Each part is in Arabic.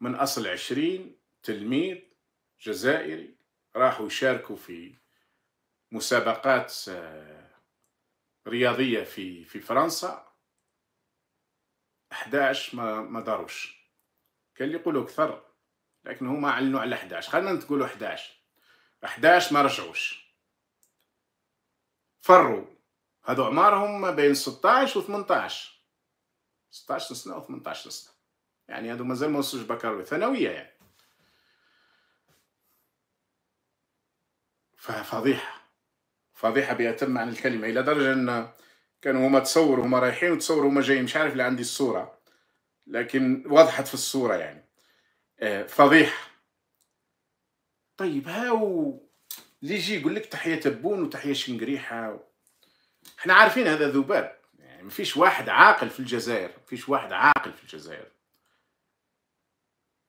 من أصل عشرين تلميذ جزائري راحوا يشاركوا في مسابقات آه، رياضية في في فرنسا 11 ما ما داروش كان اللي يقولوا أكثر لكن هما علنوا على 11 خلنا نتقولوا 11 11 ما رجعوش فروا هذو عمارهم بين 16 و 18 16 سنة و 18 سنة يعني هادو مازال ما وصلوش بكالوريا ثانويه يعني ففضيحه فضيحه باتم عن الكلمه الى درجه ان كانوا هما تصوروا هما رايحين وتصوروا هما جايين مش عارف اللي عندي الصوره لكن وضحت في الصوره يعني آه، فضيحه طيب هاو اللي يجي يقول لك تحيه تبون وتحيه شنقريحه احنا عارفين هذا ذباب يعني مفيش واحد عاقل في الجزائر مفيش واحد عاقل في الجزائر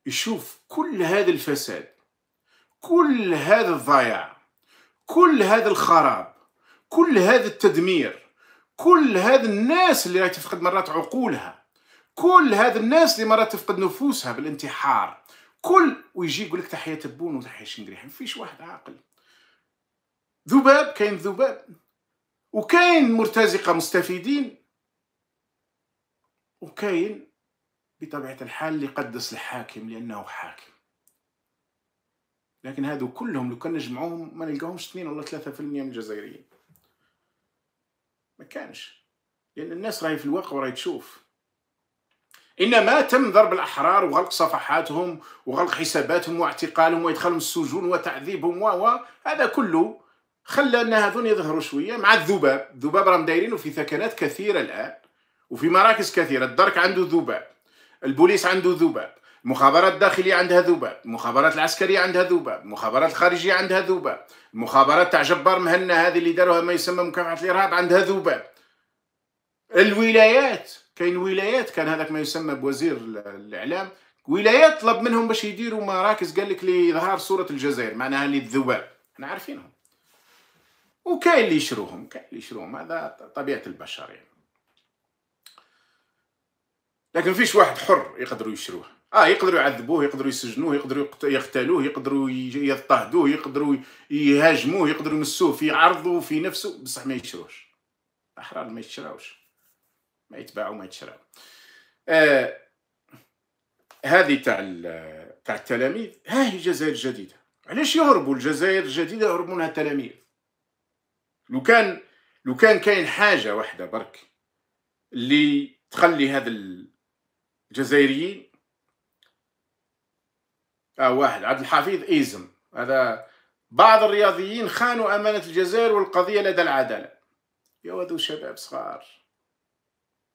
يشوف كل هذا الفساد كل هذا الضياع كل هذا الخراب كل هذا التدمير كل هذا الناس اللي راهي تفقد مرات عقولها كل هذا الناس اللي مرات تفقد نفوسها بالانتحار كل ويجي يقول لك تحية تبون وتحية شنقريح ما فيش واحد عاقل ذباب كاين ذباب وكاين مرتزقة مستفيدين وكاين بطبيعة الحال ليقدس الحاكم لأنه حاكم لكن هذو كلهم لو كان نجمعوهم ما نلقاهمش 2 ولا 3% من الجزائريين ما كانش لأن الناس راهي في الواقع وراهي تشوف إنما تم ضرب الأحرار وغلق صفحاتهم وغلق حساباتهم واعتقالهم وإدخالهم السجون وتعذيبهم و هذا كله خلى أن هذون يظهروا شوية مع الذباب الذباب راهم دايرينه في ثكنات كثيرة الآن وفي مراكز كثيرة الدرك عنده ذباب البوليس عنده ذباب المخابرات الداخلية عندها ذباب المخابرات العسكرية عندها ذباب المخابرات الخارجية عندها ذباب المخابرات تاع جبار مهنا هذه اللي داروها ما يسمى مكافحة الإرهاب عندها ذباب الولايات كاين ولايات كان هذاك ما يسمى بوزير الإعلام ولايات طلب منهم باش يديروا مراكز قال لك لإظهار صورة الجزائر معناها للذباب احنا عارفينهم وكاين اللي يشروهم كاين اللي يشروهم هذا طبيعة البشر يعني لكن فيش واحد حر يقدروا يشروه اه يقدروا يعذبوه يقدروا يسجنوه يقدروا يقتلوه يقدروا يضطهدوه يقدروا يهاجموه يقدروا يمسوه في عرضه في نفسه بصح ما يشروش احرار ما يتشراوش ما يتباعوا ما يتشراو آه هذه تاع تاع التلاميذ ها هي الجزائر الجديده علاش يهربوا الجزائر الجديده يهربوا منها التلاميذ لو كان لو كان كاين حاجه واحده برك اللي تخلي هذا ال... جزائريين آه واحد عبد الحفيظ إيزم هذا بعض الرياضيين خانوا أمانة الجزائر والقضية لدى العدالة يا هذو شباب صغار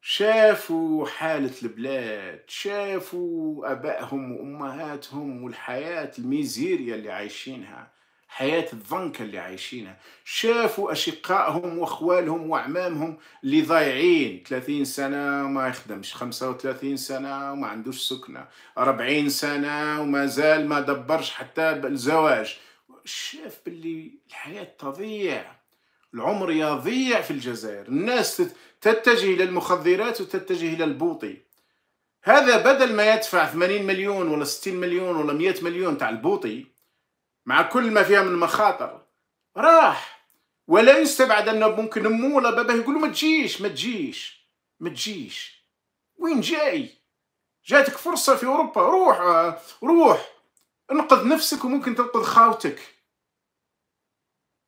شافوا حالة البلاد شافوا أبائهم وأمهاتهم والحياة الميزيريا اللي عايشينها حياة الضنكة اللي عايشينها شافوا أشقائهم وأخوالهم وأعمامهم اللي ضايعين 30 سنة وما يخدمش 35 سنة وما عندوش سكنة 40 سنة وما زال ما دبرش حتى الزواج شاف باللي الحياة تضيع العمر يضيع في الجزائر الناس تتجه إلى المخدرات وتتجه إلى البوطي هذا بدل ما يدفع 80 مليون ولا 60 مليون ولا 100 مليون تاع البوطي مع كل ما فيها من مخاطر راح ولا يستبعد انه ممكن امه ولا باباه يقولوا ما تجيش ما تجيش ما تجيش وين جاي جاتك فرصة في أوروبا روح روح انقذ نفسك وممكن تنقذ خاوتك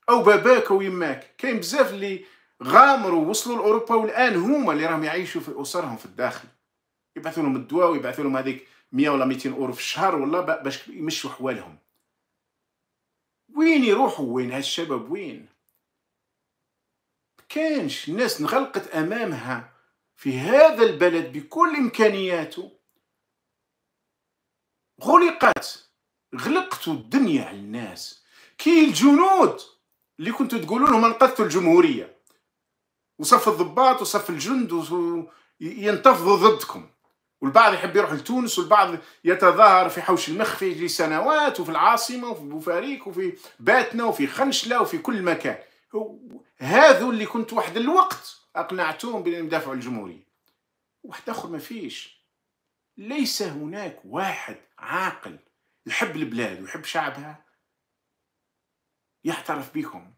أو باباك أو يماك كاين بزاف اللي غامروا وصلوا لأوروبا والآن هما اللي راهم يعيشوا في أسرهم في الداخل يبعثوا لهم الدواء ويبعثوا لهم هذيك 100 ولا 200 أورو في الشهر ولا باش يمشوا حوالهم وين يروحوا وين هالشباب وين كانش الناس انغلقت امامها في هذا البلد بكل امكانياته غلقت غلقتوا الدنيا على الناس كي الجنود اللي كنتوا تقولون لهم انقذتوا الجمهوريه وصف الضباط وصف الجند ينتفضوا ضدكم والبعض يحب يروح لتونس والبعض يتظاهر في حوش المخفي لسنوات وفي العاصمة وفي بوفاريك وفي باتنا وفي خنشلة وفي كل مكان هذو اللي كنت واحد الوقت أقنعتهم بأنهم يدافعوا الجمهورية واحد آخر ما فيش ليس هناك واحد عاقل يحب البلاد ويحب شعبها يعترف بكم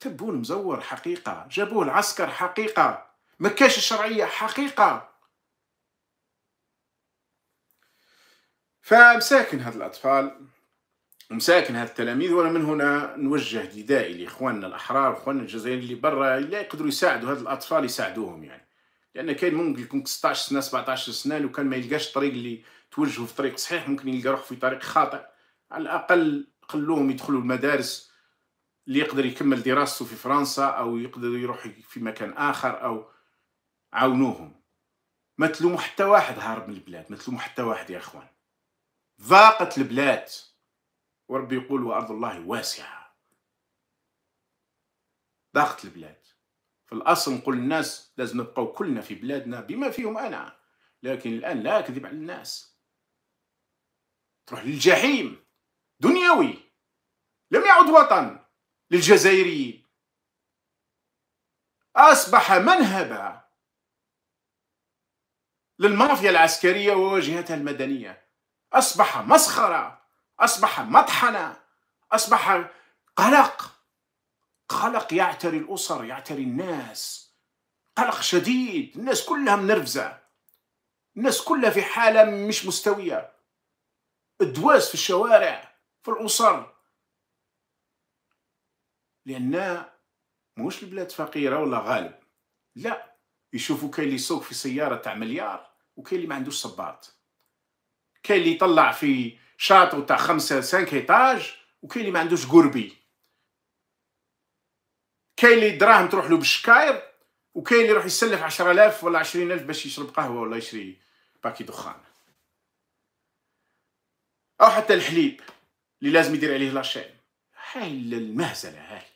تبون مزور حقيقة جابوه العسكر حقيقة مكاش الشرعية حقيقة فمساكن هاد الأطفال ومساكن هاد التلاميذ وأنا من هنا نوجه ندائي لإخواننا الأحرار وإخواننا الجزائريين اللي برا لا يقدروا يساعدوا هاد الأطفال يساعدوهم يعني لأن كاين ممكن يكون 16 سنة 17 سنة لو كان ما يلقاش الطريق اللي توجهوا في طريق صحيح ممكن يلقى روحه في طريق خاطئ على الأقل خلوهم يدخلوا المدارس اللي يقدر يكمل دراسته في فرنسا أو يقدر يروح في مكان آخر أو عاونوهم ما تلوموا حتى واحد هارب من البلاد ما تلوموا حتى واحد يا اخوان ضاقت البلاد وربي يقول وأرض الله واسعة ضاقت البلاد في الأصل نقول الناس لازم نبقاو كلنا في بلادنا بما فيهم أنا لكن الآن لا أكذب على الناس تروح للجحيم دنيوي لم يعد وطن للجزائريين أصبح منهبا للمافيا العسكرية وواجهتها المدنية أصبح مسخرة أصبح مطحنة أصبح قلق قلق يعتري الأسر يعتري الناس قلق شديد الناس كلها منرفزة الناس كلها في حالة مش مستوية الدواس في الشوارع في الأسر لأن موش البلاد فقيرة ولا غالب لا يشوفوا كاين اللي يسوق في سيارة تاع مليار وكاين اللي ما عندوش صباط كاين اللي يطلع في شاطو تاع خمسة سانك ايطاج وكاين اللي ما عندوش قربي كاين اللي دراهم تروح له بالشكاير وكاين اللي يروح يسلف الاف ولا عشرين الف باش يشرب قهوه ولا يشري باكي دخان او حتى الحليب اللي لازم يدير عليه لاشين هاي المهزله هاي